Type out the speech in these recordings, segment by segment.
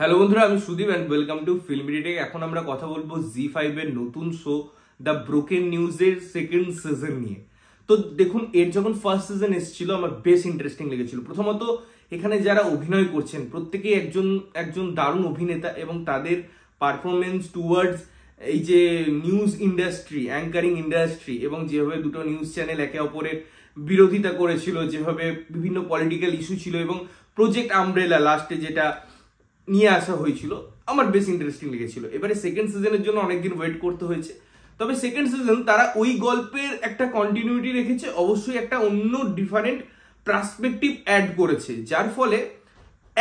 hello বন্ধুরা আমি Sudeep and welcome to film retake এখন আমরা কথা বলবো জি ফাইভের নতুন শো দ্য ব্রোকেন নিউজের সেকেন্ড সিজন নিয়ে তো দেখুন এর যখন ফার্স্ট সিজন এসেছিল আমার বেশ ইন্টারেস্টিং লেগেছিল প্রথমত এখানে যারা অভিনয় করছেন প্রত্যেকেই একজন একজন দারুণ অভিনেতা এবং তাদের পারফরমেন্স টুয়ার্ডস এই যে নিউজ ইন্ডাস্ট্রি অ্যাঙ্কারিং ইন্ডাস্ট্রি এবং যেভাবে দুটো নিউজ চ্যানেল একে অপরের বিরোধিতা করেছিল যেভাবে বিভিন্ন পলিটিক্যাল ইস্যু ছিল এবং প্রজেক্ট আমব্রেলা লাস্টে যেটা নিয়ে আসা হয়েছিল আমার বেশ ইন্টারেস্টিং লেগেছিল এবারে সেকেন্ড সিজনের জন্য অনেকদিন ওয়েট করতে হয়েছে তবে সেকেন্ড সিজন তারা ওই গল্পের একটা কন্টিনিউটি রেখেছে অবশ্যই একটা অন্য ডিফারেন্ট প্রাসপেক্টিভ অ্যাড করেছে যার ফলে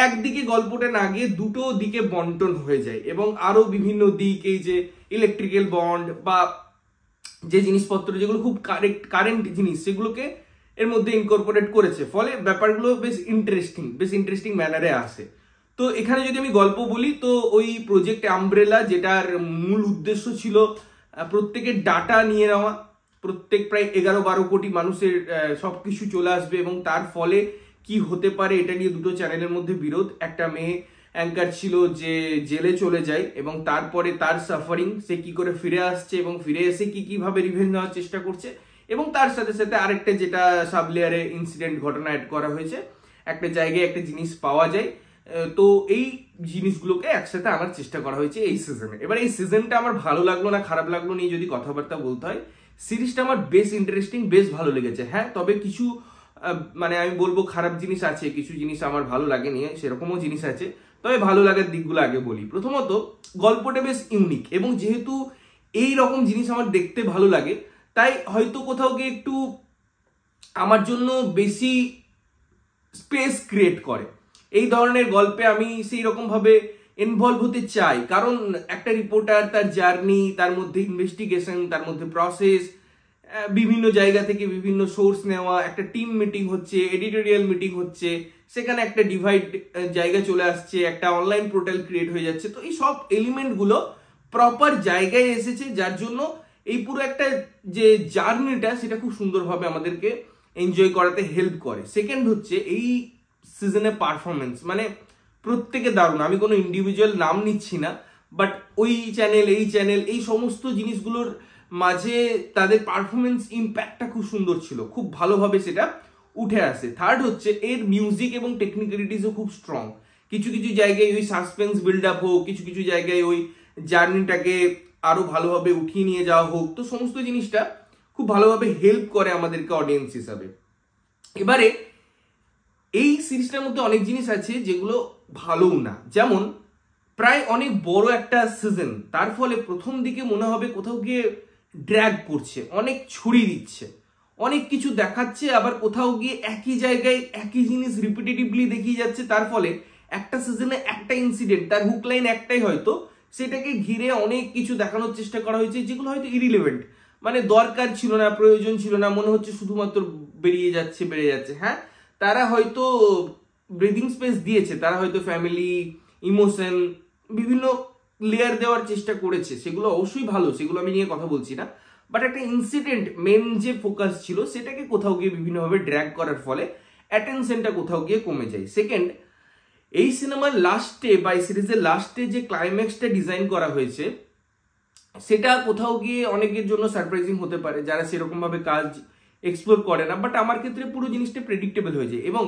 একদিকে গল্পটা না গিয়ে দুটো দিকে বন্টন হয়ে যায় এবং আরও বিভিন্ন দিক এই যে ইলেকট্রিক্যাল বন্ড বা যে জিনিসপত্র যেগুলো খুব কারেক্ট কারেন্ট জিনিস সেগুলোকে এর মধ্যে ইনকর্পোরেট করেছে ফলে ব্যাপারগুলো বেশ ইন্টারেস্টিং বেশ ইন্টারেস্টিং ম্যানারে আসে তো এখানে যদি আমি গল্প বলি তো ওই প্রজেক্ট আমব্রেলা যেটার মূল উদ্দেশ্য ছিল প্রত্যেকের ডাটা নিয়ে নেওয়া প্রত্যেক প্রায় এগারো বারো কোটি মানুষের সব কিছু চলে আসবে এবং তার ফলে কি হতে পারে এটা নিয়ে দুটো চ্যানেলের মধ্যে বিরোধ একটা মেয়ে অ্যাঙ্কার ছিল যে জেলে চলে যায় এবং তারপরে তার সাফারিং সে কি করে ফিরে আসছে এবং ফিরে এসে কি কিভাবে রিভেঞ্জ নেওয়ার চেষ্টা করছে এবং তার সাথে সাথে আরেকটা যেটা সাবলেয়ারে ইনসিডেন্ট ঘটনা অ্যাড করা হয়েছে একটা জায়গায় একটা জিনিস পাওয়া যায় তো এই জিনিসগুলোকে একসাথে আনার চেষ্টা করা হয়েছে এই সিজনে এবার এই সিজনটা আমার ভালো লাগলো না খারাপ লাগলো নিয়ে যদি কথাবার্তা বলতে হয় সিরিজটা আমার বেশ ইন্টারেস্টিং বেশ ভালো লেগেছে হ্যাঁ তবে কিছু মানে আমি বলবো খারাপ জিনিস আছে কিছু জিনিস আমার ভালো লাগে নিয়ে সেরকমও জিনিস আছে তবে ভালো লাগার দিকগুলো আগে বলি প্রথমত গল্পটা বেশ ইউনিক এবং যেহেতু এই রকম জিনিস আমার দেখতে ভালো লাগে তাই হয়তো কোথাও গিয়ে একটু আমার জন্য বেশি স্পেস ক্রিয়েট করে এই ধরনের গল্পে আমি সেই রকমভাবে ইনভলভ হতে চাই কারণ একটা রিপোর্টার তার জার্নি তার মধ্যে ইনভেস্টিগেশন তার মধ্যে প্রসেস বিভিন্ন জায়গা থেকে বিভিন্ন সোর্স নেওয়া একটা টিম মিটিং হচ্ছে এডিটোরিয়াল মিটিং হচ্ছে সেখানে একটা ডিভাইড জায়গা চলে আসছে একটা অনলাইন পোর্টাল ক্রিয়েট হয়ে যাচ্ছে তো এই সব এলিমেন্টগুলো প্রপার জায়গায় এসেছে যার জন্য এই পুরো একটা যে জার্নিটা সেটা খুব সুন্দরভাবে আমাদেরকে এনজয় করাতে হেল্প করে সেকেন্ড হচ্ছে এই সিজনে পারফরমেন্স মানে প্রত্যেকে দারুণ আমি কোনো ইন্ডিভিজুয়াল নাম নিচ্ছি না বাট ওই চ্যানেল এই চ্যানেল এই সমস্ত জিনিসগুলোর মাঝে তাদের পারফরমেন্স ইম্প্যাক্টটা খুব সুন্দর ছিল খুব ভালোভাবে সেটা উঠে আসে থার্ড হচ্ছে এর মিউজিক এবং টেকনিক্যালিটিসও খুব স্ট্রং কিছু কিছু জায়গায় ওই সাসপেন্স বিল্ড আপ হোক কিছু কিছু জায়গায় ওই জার্নিটাকে আরও ভালোভাবে উঠিয়ে নিয়ে যাওয়া হোক তো সমস্ত জিনিসটা খুব ভালোভাবে হেল্প করে আমাদেরকে অডিয়েন্স হিসাবে এবারে এই সিরিজটার মধ্যে অনেক জিনিস আছে যেগুলো ভালোও না যেমন প্রায় অনেক বড় একটা সিজন তার ফলে প্রথম দিকে মনে হবে কোথাও গিয়ে ড্র্যাগ করছে অনেক ছড়িয়ে দিচ্ছে অনেক কিছু দেখাচ্ছে আবার কোথাও গিয়ে একই জায়গায় একই জিনিস রিপিটেটিভলি দেখিয়ে যাচ্ছে তার ফলে একটা সিজনে একটা ইনসিডেন্ট তার হুক লাইন একটাই হয়তো সেটাকে ঘিরে অনেক কিছু দেখানোর চেষ্টা করা হয়েছে যেগুলো হয়তো ইরিলেভেন্ট মানে দরকার ছিল না প্রয়োজন ছিল না মনে হচ্ছে শুধুমাত্র বেরিয়ে যাচ্ছে বেড়ে যাচ্ছে হ্যাঁ তারা হয়তো ব্রিদিং স্পেস দিয়েছে তারা হয়তো ফ্যামিলি ইমোশন বিভিন্ন লেয়ার দেওয়ার চেষ্টা করেছে সেগুলো অবশ্যই ভালো সেগুলো আমি নিয়ে কথা বলছি না বাট একটা ইনসিডেন্ট মেন যে ফোকাস ছিল সেটাকে কোথাও গিয়ে বিভিন্নভাবে ড্র্যাগ করার ফলে অ্যাটেনশনটা কোথাও গিয়ে কমে যায় সেকেন্ড এই সিনেমার লাস্টে বা এই সিরিজের লাস্টে যে ক্লাইম্যাক্সটা ডিজাইন করা হয়েছে সেটা কোথাও গিয়ে অনেকের জন্য সারপ্রাইজিং হতে পারে যারা সেরকমভাবে কাজ এক্সপ্লোর করে না বাট আমার ক্ষেত্রে পুরো জিনিসটা প্রেডিক্টেবল হয়ে যায় এবং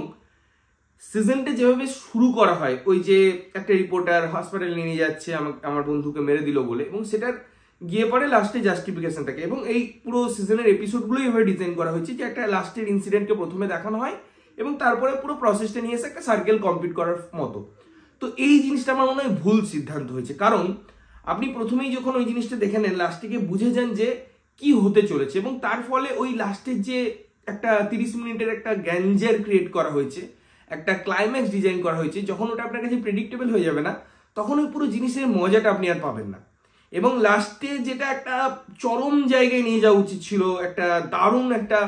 সিজনটা যেভাবে শুরু করা হয় ওই যে একটা রিপোর্টার হসপিটালে নিয়ে যাচ্ছে আমার বন্ধুকে মেরে দিল বলে এবং সেটার গিয়ে পরে লাস্টে জাস্টিফিকেশন থাকে এবং এই পুরো সিজনের এপিসোডগুলোই এভাবে ডিজাইন করা হয়েছে যে একটা লাস্টের ইনসিডেন্টকে প্রথমে দেখানো হয় এবং তারপরে পুরো প্রসেসটা নিয়ে এসে একটা সার্কেল কমপ্লিট করার মতো তো এই জিনিসটা আমার মনে হয় ভুল সিদ্ধান্ত হয়েছে কারণ আপনি প্রথমেই যখন ওই জিনিসটা দেখে নেন লাস্টে গিয়ে বুঝে যান যে কি হতে চলেছে এবং তার ফলে ওই লাস্টের যে একটা তিরিশ মিনিটের একটা গ্যাঞ্জার ক্রিয়েট করা হয়েছে একটা ক্লাইম্যাক্স ডিজাইন করা হয়েছে যখন ওটা আপনার কাছে প্রেডিক্টেবল হয়ে যাবে না তখন ওই পুরো জিনিসের মজাটা আপনি আর পাবেন না এবং লাস্টে যেটা একটা চরম জায়গায় নিয়ে যাওয়া উচিত ছিল একটা দারুণ একটা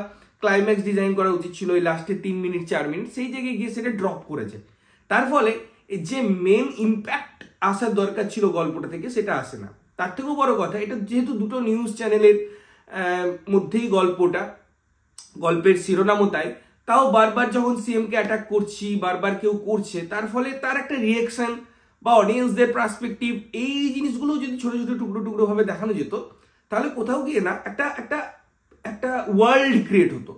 ক্লাইম্যাক্স ডিজাইন করা উচিত ছিল ওই লাস্টে তিন মিনিট চার মিনিট সেই জায়গায় গিয়ে সেটা ড্রপ করেছে তার ফলে যে মেন ইম্প্যাক্ট আসার দরকার ছিল গল্পটা থেকে সেটা আসে না তার থেকেও বড় কথা এটা যেহেতু দুটো নিউজ চ্যানেলের মধ্যেই গল্পটা গল্পের শিরোনামও তাই তাও বারবার যখন সিএমকে অ্যাটাক করছি বারবার কেউ করছে তার ফলে তার একটা রিয়েকশন বা অডিয়েন্সদের পার্সপেক্টিভ এই জিনিসগুলো যদি ছোট ছোট টুকরো টুকরোভাবে দেখানো যেত তাহলে কোথাও গিয়ে না একটা একটা একটা ওয়ার্ল্ড ক্রিয়েট হতো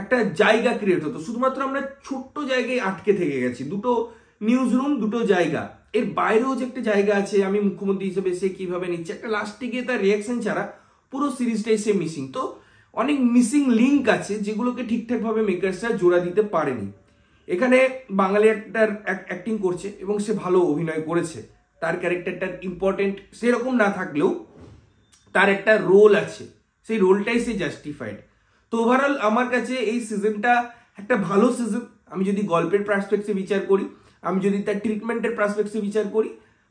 একটা জায়গা ক্রিয়েট হতো শুধুমাত্র আমরা ছোট্ট জায়গায় আটকে থেকে গেছি দুটো নিউজ রুম দুটো জায়গা এর বাইরেও যে একটা জায়গা আছে আমি মুখ্যমন্ত্রী হিসেবে সে কীভাবে নিচ্ছে একটা লাস্টে গিয়ে তার রিয়াকশান ছাড়া পুরো সিরিজটাই সে মিসিং তো অনেক মিসিং লিঙ্ক আছে যেগুলোকে ঠিকঠাকভাবে মেকার্সরা জোড়া দিতে পারেনি এখানে বাঙালি একটার অ্যাক্টিং করছে এবং সে ভালো অভিনয় করেছে তার ক্যারেক্টারটার ইম্পর্টেন্ট সেরকম না থাকলেও তার একটা রোল আছে সেই রোলটাই সে জাস্টিফাইড তো ওভারঅল আমার কাছে এই সিজনটা একটা ভালো সিজন আমি যদি গল্পের প্রাসপেক্টে বিচার করি আমি যদি তার ট্রিটমেন্টের প্রাসপেক্টে বিচার করি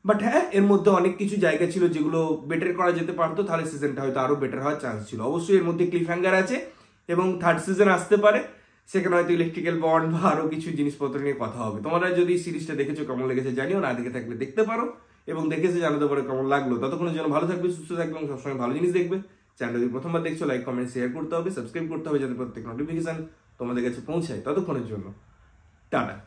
বাট হ্যাঁ এর মধ্যে অনেক কিছু জায়গা ছিল যেগুলো বেটার করা যেতে পারতো তাহলে সিজনটা হয়তো আরও বেটার হওয়ার চান্স ছিল অবশ্যই এর মধ্যে ক্লিফ হ্যাঙ্গার আছে এবং থার্ড সিজন আসতে পারে সেখানে হয়তো ইলেকট্রিক্যাল বন্ড বা আরও কিছু জিনিসপত্র নিয়ে কথা হবে তোমরা যদি সিরিজটা দেখেছো কেমন লেগেছে জানিও না দেখে থাকলে দেখতে পারো এবং দেখেছে জানাতে পারো কেমন লাগলো ততক্ষণের জন্য ভালো থাকবে সুস্থ থাকবে এবং সবসময় ভালো জিনিস দেখবে চ্যানেল যদি প্রথমবার দেখছো লাইক কমেন্ট শেয়ার করতে হবে সাবস্ক্রাইব করতে হবে যাতে প্রত্যেক নোটিফিকেশান তোমাদের কাছে পৌঁছায় ততক্ষণের জন্য টাটা